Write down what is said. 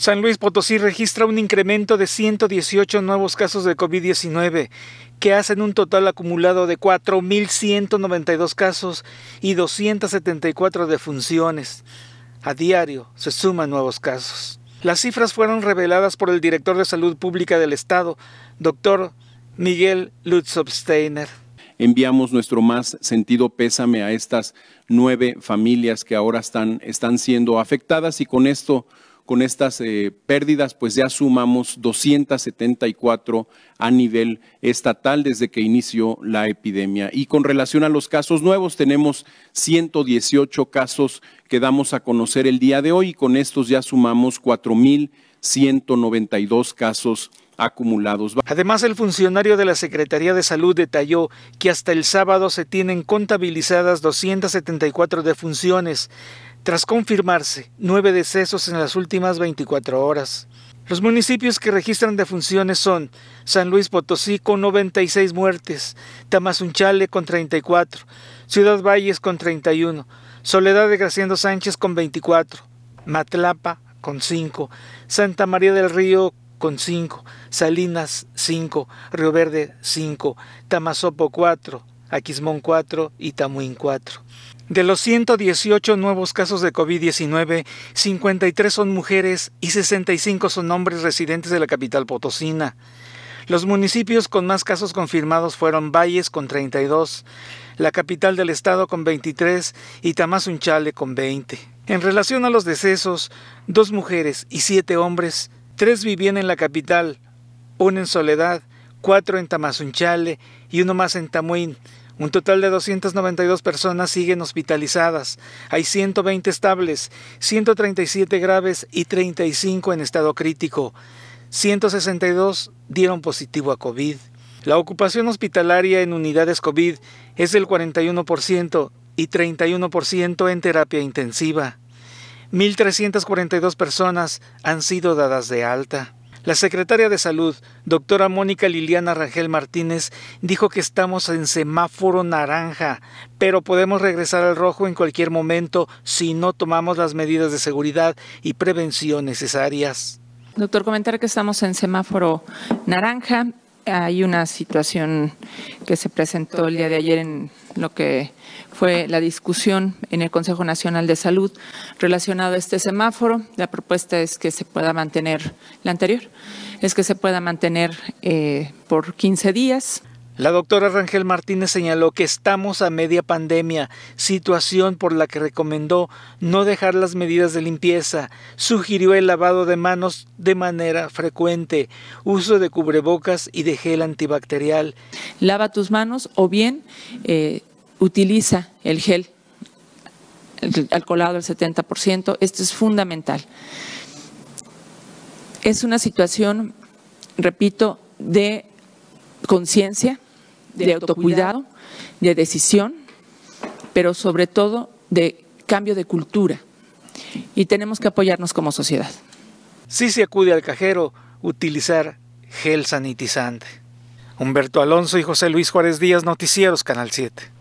San Luis Potosí registra un incremento de 118 nuevos casos de COVID-19, que hacen un total acumulado de 4.192 casos y 274 defunciones. A diario se suman nuevos casos. Las cifras fueron reveladas por el director de Salud Pública del Estado, doctor Miguel Lutzobsteiner enviamos nuestro más sentido pésame a estas nueve familias que ahora están, están siendo afectadas y con esto con estas eh, pérdidas, pues ya sumamos 274 a nivel estatal desde que inició la epidemia. Y con relación a los casos nuevos, tenemos 118 casos que damos a conocer el día de hoy y con estos ya sumamos 4.192 casos acumulados. Además, el funcionario de la Secretaría de Salud detalló que hasta el sábado se tienen contabilizadas 274 defunciones tras confirmarse nueve decesos en las últimas 24 horas. Los municipios que registran defunciones son San Luis Potosí con 96 muertes, Tamazunchale con 34, Ciudad Valles con 31, Soledad de Graciando Sánchez con 24, Matlapa con 5, Santa María del Río con 5, Salinas 5, Río Verde 5, Tamazopo 4, Aquismón 4 y Tamuín 4. De los 118 nuevos casos de COVID-19, 53 son mujeres y 65 son hombres residentes de la capital potosina. Los municipios con más casos confirmados fueron Valles con 32, la capital del estado con 23 y Tamazunchale con 20. En relación a los decesos, dos mujeres y siete hombres, tres vivían en la capital, uno en Soledad, cuatro en Tamazunchale y uno más en Tamuín, un total de 292 personas siguen hospitalizadas. Hay 120 estables, 137 graves y 35 en estado crítico. 162 dieron positivo a COVID. La ocupación hospitalaria en unidades COVID es del 41% y 31% en terapia intensiva. 1.342 personas han sido dadas de alta. La secretaria de Salud, doctora Mónica Liliana Rangel Martínez, dijo que estamos en semáforo naranja, pero podemos regresar al rojo en cualquier momento si no tomamos las medidas de seguridad y prevención necesarias. Doctor, comentar que estamos en semáforo naranja hay una situación que se presentó el día de ayer en lo que fue la discusión en el Consejo Nacional de Salud relacionado a este semáforo. La propuesta es que se pueda mantener, la anterior, es que se pueda mantener eh, por 15 días. La doctora Rangel Martínez señaló que estamos a media pandemia, situación por la que recomendó no dejar las medidas de limpieza, sugirió el lavado de manos de manera frecuente, uso de cubrebocas y de gel antibacterial. Lava tus manos o bien eh, utiliza el gel alcoholado al 70%, esto es fundamental. Es una situación, repito, de conciencia de autocuidado, de decisión, pero sobre todo de cambio de cultura. Y tenemos que apoyarnos como sociedad. Si se acude al cajero, utilizar gel sanitizante. Humberto Alonso y José Luis Juárez Díaz, Noticieros, Canal 7.